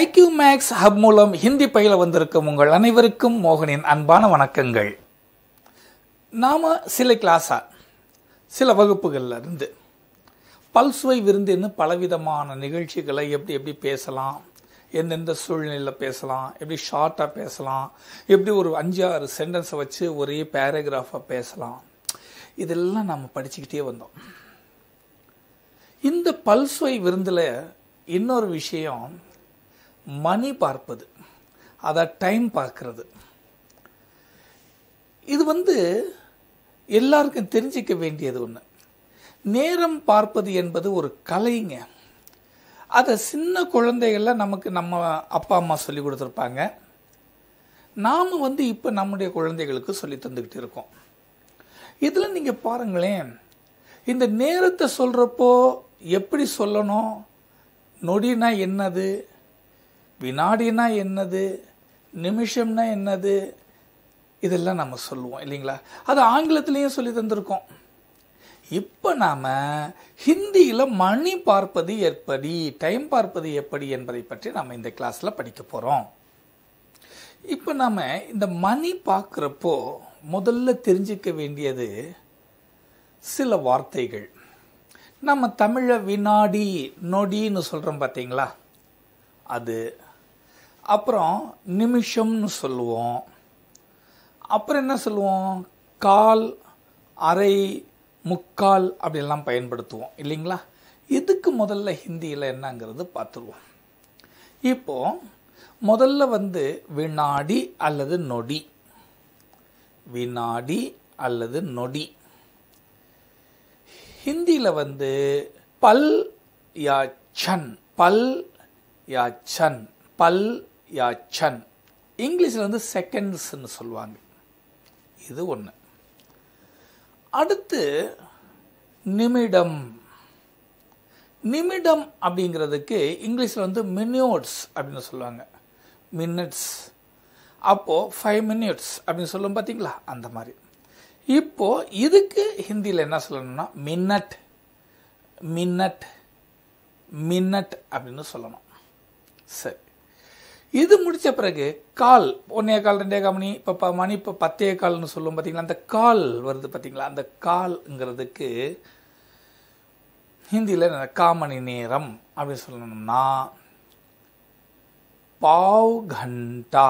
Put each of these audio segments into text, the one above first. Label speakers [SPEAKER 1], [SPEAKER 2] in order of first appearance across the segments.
[SPEAKER 1] IQ maths hub மூலம் ஹிந்தி பயில வந்திருக்கும் உங்கள் அனைவருக்கும் மோகனின் அன்பான வணக்கங்கள் நாம் சில கிளாஸா சில வகுப்புகளில் இருந்து பல்சுவை விருந்துன்னு பலவிதமான நிகழ்ச்சிகளை எப்படி எப்படி பேசலாம் எந்தெந்த சூழ்நிலையில் பேசலாம் எப்படி ஷார்ட்டாக பேசலாம் எப்படி ஒரு அஞ்சு ஆறு சென்டென்ஸை வச்சு ஒரே பேராகிராஃபாக பேசலாம் இதெல்லாம் நம்ம படிச்சுக்கிட்டே வந்தோம் இந்த பல்சுவை விருந்தில் இன்னொரு விஷயம் மணி பார்ப்பது அதை டைம் பார்க்கறது இது வந்து எல்லாருக்கும் தெரிஞ்சிக்க வேண்டியது ஒன்று நேரம் பார்ப்பது என்பது ஒரு கலைங்க அதை சின்ன குழந்தைகள்லாம் நமக்கு நம்ம அப்பா அம்மா சொல்லி கொடுத்துருப்பாங்க நாம் வந்து இப்போ நம்முடைய குழந்தைகளுக்கு சொல்லி தந்துக்கிட்டு இருக்கோம் இதில் நீங்கள் பாருங்களேன் இந்த நேரத்தை சொல்கிறப்போ எப்படி சொல்லணும் நொடினா என்னது வினாடினா என்னது நிமிஷம்னா என்னது இதெல்லாம் நம்ம சொல்லுவோம் இல்லைங்களா அது ஆங்கிலத்திலையும் சொல்லி தந்திருக்கோம் இப்போ நாம் ஹிந்தியில் மணி பார்ப்பது எப்படி டைம் பார்ப்பது எப்படி என்பதை பற்றி நாம் இந்த கிளாஸில் படிக்க போகிறோம் இப்போ நாம் இந்த மணி பார்க்குறப்போ முதல்ல தெரிஞ்சிக்க வேண்டியது சில வார்த்தைகள் நம்ம தமிழை வினாடி நொடின்னு சொல்கிறோம் பார்த்தீங்களா அது அப்புறம் நிமிஷம்னு சொல்லுவோம் அப்புறம் என்ன சொல்லுவோம் கால் அரை முக்கால் அப்படிலாம் பயன்படுத்துவோம் இல்லைங்களா இதுக்கு முதல்ல ஹிந்தியில் என்னங்கிறது பார்த்துருவோம் இப்போ முதல்ல வந்து வினாடி அல்லது நொடி வினாடி அல்லது நொடி ஹிந்தியில் வந்து பல் யா சன் பல் யா சன் பல் யா சன் இங்கிலீஷில் வந்து செகண்ட்ஸ்ன்னு சொல்லுவாங்க இது ஒன்று அடுத்து நிமிடம் நிமிடம் அப்படிங்கிறதுக்கு இங்கிலீஷில் வந்து மினியோட்ஸ் அப்படின்னு சொல்லுவாங்க மினிட்ஸ் அப்போது ஃபைவ் மினிட்ஸ் அப்படின்னு சொல்லும் பார்த்தீங்களா அந்த மாதிரி இப்போது இதுக்கு ஹிந்தியில் என்ன சொல்லணும்னா மின்னட் மின்னட் மின்னட் அப்படின்னு சொல்லணும் சரி இது முடித்த பிறகு கால் ஒன்னே கால் ரெண்டே கால் மணி இப்போ மணி இப்போ பத்தே கால்னு சொல்லுவோம் பாத்தீங்களா அந்த கால் வருது பாத்தீங்களா அந்த கால்ங்கிறதுக்கு ஹிந்தியில் காமணி நேரம் அப்படின்னு சொல்லணும்னா பாவ் கண்டா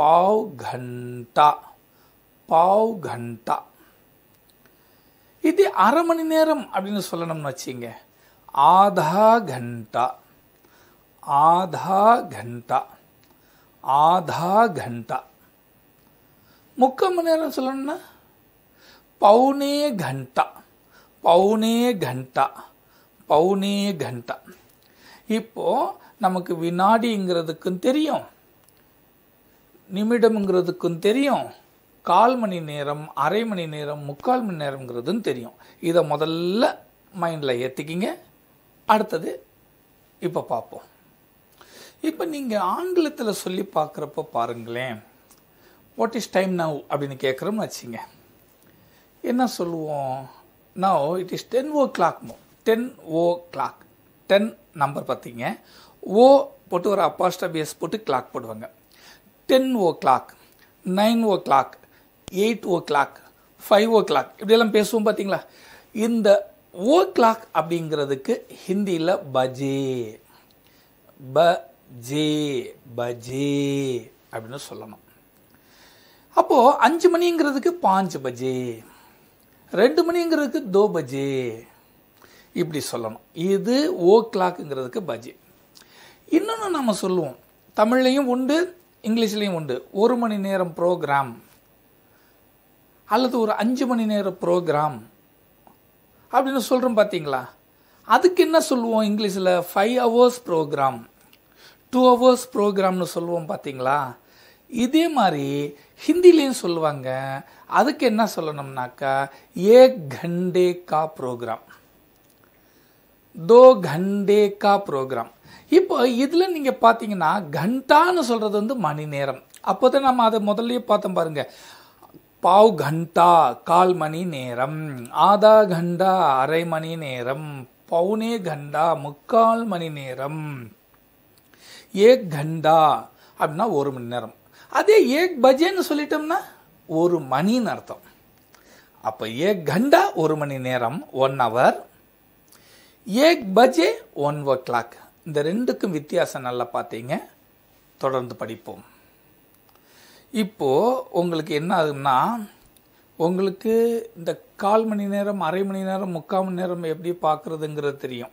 [SPEAKER 1] பாவ் கண்டா பாவ் கண்டா இது அரை மணி நேரம் அப்படின்னு சொல்லணும்னு வச்சுங்க ஆதா கண்டா ஆதா கண்டா ஆதா கண்டா முக்கால் மணி நேரம் சொல்லணும்னா பவுனே கண்டா பவுனே கண்டா பவுனே கண்டா இப்போ நமக்கு வினாடிங்கிறதுக்கும் தெரியும் நிமிடம்ங்கிறதுக்கும் தெரியும் கால் மணி நேரம் அரை மணி நேரம் முக்கால் மணி நேரம்ங்கிறதும் தெரியும் இதை முதல்ல மைண்டில் ஏற்றிக்கிங்க அடுத்தது இப்போ பார்ப்போம் இப்போ நீங்கள் ஆங்கிலத்தில் சொல்லி பார்க்குறப்ப பாருங்களேன் வாட் இஸ் டைம் நவ் அப்படின்னு கேட்குறோம்னு வச்சுங்க என்ன சொல்லுவோம் now it is ten o'clock ten o'clock ten number பார்த்தீங்க ஓ போட்டு ஒரு அப்பாஸ்டா பேஸ் போட்டு கிளாக் போடுவாங்க ten o'clock nine o'clock eight o'clock five o'clock இப்படியெல்லாம் பேசுவோம் பார்த்தீங்களா இந்த ஓ கிளாக் அப்படிங்கிறதுக்கு ஹிந்தியில் பஜே ப ஜே பஜே அப்படின்னு சொல்லணும் அப்போது அஞ்சு மணிங்கிறதுக்கு பாஞ்சு பஜே ரெண்டு மணிங்கிறதுக்கு தோ பஜே இப்படி சொல்லணும் இது ஓ கிளாக்குங்கிறதுக்கு பஜே இன்னொன்று நம்ம சொல்லுவோம் தமிழ்லையும் உண்டு இங்கிலீஷ்லேயும் உண்டு ஒரு மணி நேரம் ப்ரோக்ராம் அல்லது ஒரு அஞ்சு மணி நேரம் ப்ரோக்ராம் அப்படின்னு சொல்கிறோம் பார்த்தீங்களா அதுக்கு என்ன சொல்லுவோம் இங்கிலீஷில் five hours program two hours ப்ரோக்ராம்னு சொல்லுவோம் பார்த்தீங்களா இதே மாதிரி ஹிந்திலையும் சொல்லுவாங்க அதுக்கு என்ன சொல்லணும்னாக்கா ஏ கண்டே கா ப்ரோக்ராம் தோ கண்டே கா ப்ரோக்ராம் இப்போ இதில் நீங்கள் பார்த்தீங்கன்னா கண்டான்னு சொல்கிறது வந்து மணி நேரம் அப்போ தான் நம்ம அதை முதல்லையே பார்த்தோம் பாருங்கள் பாவ் கண்டா கால் மணி நேரம் ஆதா கண்டா அரை மணி நேரம் பவுனே கண்டா முக்கால் மணி நேரம் ஏக் கண்டா அப்படின்னா ஒரு மணி நேரம் அதே ஏக் பஜேன்னு சொல்லிட்டோம்னா ஒரு மணின்னு அர்த்தம் அப்போ ஏக் கண்டா ஒரு மணி நேரம் ஒன் ஹவர் ஏக் பஜே ஒன் ஓ கிளாக் இந்த ரெண்டுக்கும் வித்தியாசம் நல்லா பார்த்தீங்க தொடர்ந்து படிப்போம் இப்போது உங்களுக்கு என்ன ஆகுதுன்னா உங்களுக்கு இந்த கால் மணி நேரம் அரை மணி நேரம் முக்கால் மணி நேரம் எப்படி பார்க்குறதுங்கிறது தெரியும்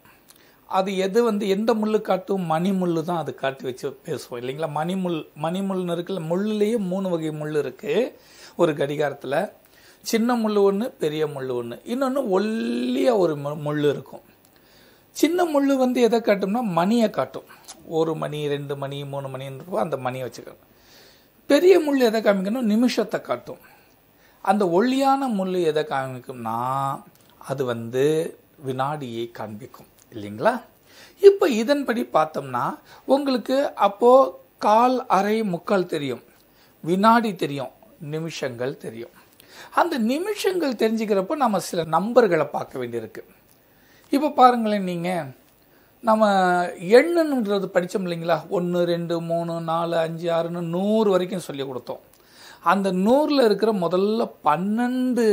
[SPEAKER 1] அது எது வந்து எந்த முள் காட்டும் மணிமுள் தான் அது காட்டி வச்சு பேசுவோம் இல்லைங்களா மணிமுள் மணிமுள்னு இருக்குல்ல முள்ளுலேயே மூணு வகை முள் இருக்குது ஒரு கடிகாரத்தில் சின்ன முள் ஒன்று பெரிய முள் ஒன்று இன்னொன்று ஒல்லியாக ஒரு முள் இருக்கும் சின்ன முள் வந்து எதை காட்டும்னா மணியை காட்டும் ஒரு மணி ரெண்டு மணி மூணு மணின்னு அந்த மணியை வச்சுக்கணும் பெரிய முள் எதை காமிக்கணும் நிமிஷத்தை காட்டும் அந்த ஒல்லியான முள் எதை காமிக்கும்னா அது வந்து வினாடியை காண்பிக்கும் இல்லைங்களா இப்போ இதன்படி பார்த்தோம்னா உங்களுக்கு அப்போது கால் அரை முக்கால் தெரியும் வினாடி தெரியும் நிமிஷங்கள் தெரியும் அந்த நிமிஷங்கள் தெரிஞ்சுக்கிறப்போ நம்ம சில நம்பர்களை பார்க்க வேண்டியிருக்கு இப்போ பாருங்களேன் நீங்கள் நம்ம எண்ணுன்றது படித்தோம் இல்லைங்களா ஒன்று ரெண்டு மூணு நாலு அஞ்சு ஆறுன்னு நூறு வரைக்கும் சொல்லி கொடுத்தோம் அந்த நூறில் இருக்கிற முதல்ல பன்னெண்டு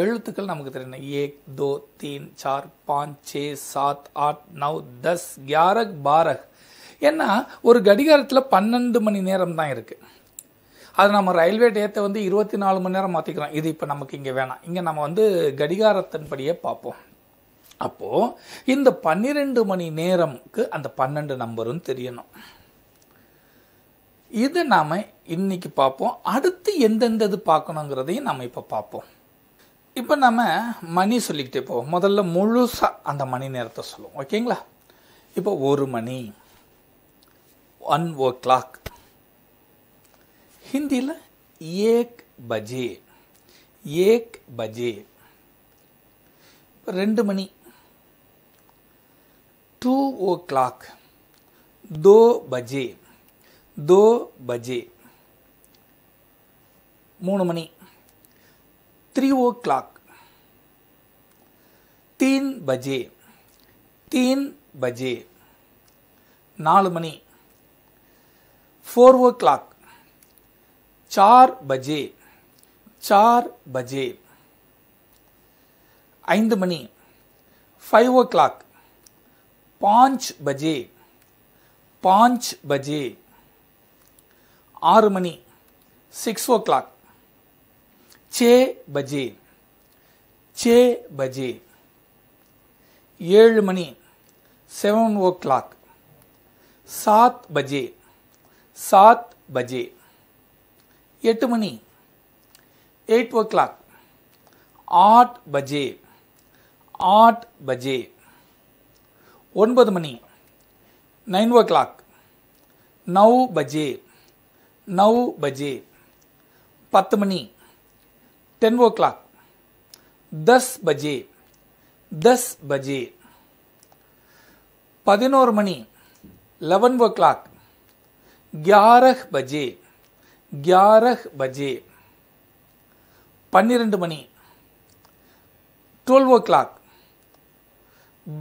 [SPEAKER 1] எழுத்துக்கள் நமக்கு தெரியணும் ஏக் தோ தீன் சார் பாஞ்ச் சே சாத் ஆட் நவ் தஸ் கியாரக் பாரக் ஏன்னா ஒரு கடிகாரத்தில் பன்னெண்டு மணி நேரம் தான் இருக்குது அது நம்ம ரயில்வே டேத்தை வந்து இருபத்தி நாலு மணி நேரம் மாற்றிக்கிறோம் இது இப்போ நமக்கு இங்கே வேணாம் இங்கே நம்ம வந்து கடிகாரத்தின்படியே பார்ப்போம் அப்போது இந்த பன்னிரெண்டு மணி நேரம்க்கு அந்த பன்னெண்டு நம்பரும் தெரியணும் இது நாம் இன்னைக்கு பார்ப்போம் அடுத்து எந்தெந்தது பார்க்கணுங்கிறதையும் நம்ம இப்போ பார்ப்போம் இப்போ நம்ம மணி சொல்லிக்கிட்டே போவோம் முதல்ல முழுசாக அந்த மணி நேரத்தை சொல்லுவோம் ஓகேங்களா இப்போ ஒரு மணி ஒன் ஓ கிளாக் ஹிந்தியில் ஏக் பஜே ஏக் பஜே ரெண்டு மணி டூ ஓ கிளாக் தோ பஜே தோ பஜே மூணு மணி த்ரீ ஓ क्लाक தீன் बजे தீன் बजे நாலு மணி ஃபோர் ஓ क्लाक சார் बजे சார் बजे ஐந்து மணி ஃபைவ் ஓ கிளாக் பாஞ்ச் பஜே பாஞ்ச் பஜே ஆறு மணி சிக்ஸ் ஓ கிளாக் 6 बजे 6 बजे 7 மணி 7 ओ क्लॉक 7 बजे 7 बजे 8 மணி 8 ओ क्लॉक 8 बजे 8 बजे 9 மணி 9 ओ क्लॉक 9 बजे 9 बजे 10 மணி டென் ஓ கிளாக் தஸ் பஜே தஸ் பஜே பதினோரு மணி லெவன் ஓ கிளாக் கியாரஹ் பஜே கியாரஹ் பஜே பன்னிரெண்டு மணி டுவெல் ஓ கிளாக்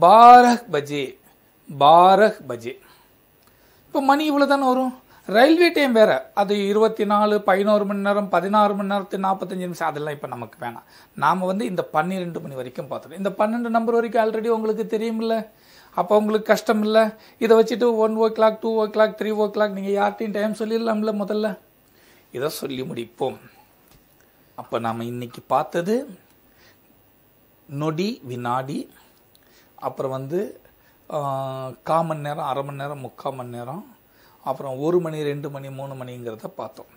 [SPEAKER 1] பாரஹ் பஜே பாரஹ் பஜே இப்போ மணி இவ்வளோ தானே வரும் ரயில்வே டைம் வேறு அது இருபத்தி நாலு பதினோரு மணி நேரம் பதினாறு மணி நேரத்து நாற்பத்தஞ்சு நிமிஷம் அதெல்லாம் இப்போ நமக்கு வேணாம் நாம் வந்து இந்த பன்னிரெண்டு மணி வரைக்கும் பார்த்துருவோம் இந்த பன்னெண்டு நம்பர் வரைக்கும் ஆல்ரெடி உங்களுக்கு தெரியுமில்ல அப்போ உங்களுக்கு கஷ்டம் இல்லை இதை வச்சுட்டு one o'clock two o'clock three o'clock நீங்கள் யார்ட்டையும் டைம் சொல்லிடலாம்ல முதல்ல இதை சொல்லி முடிப்போம் அப்போ நாம் இன்றைக்கி பார்த்தது நொடி வினாடி அப்புறம் வந்து காமன் நேரம் அரை மணி நேரம் முக்கால் மணி நேரம் அப்புறம் ஒரு மணி ரெண்டு மணி மூணு மணிங்கிறத பார்த்தோம்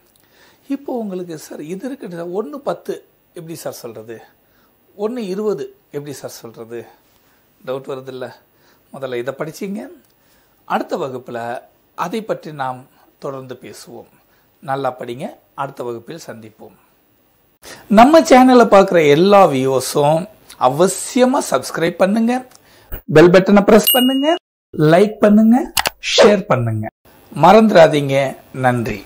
[SPEAKER 1] இப்போ உங்களுக்கு சார் இது இருக்குது ஒன்று பத்து எப்படி சார் சொல்கிறது ஒன்று இருபது எப்படி சார் சொல்கிறது டவுட் வருதில்ல முதல்ல இதை படிச்சிங்க அடுத்த வகுப்பில் அதை பற்றி நாம் தொடர்ந்து பேசுவோம் நல்லா படிங்க அடுத்த வகுப்பில் சந்திப்போம் நம்ம சேனலை பார்க்குற எல்லா வியூவர்ஸும் அவசியமாக சப்ஸ்கிரைப் பண்ணுங்க பெல் பட்டனை ப்ரெஸ் பண்ணுங்க லைக் பண்ணுங்க ஷேர் பண்ணுங்க மறந்துடாதீங்க நன்றி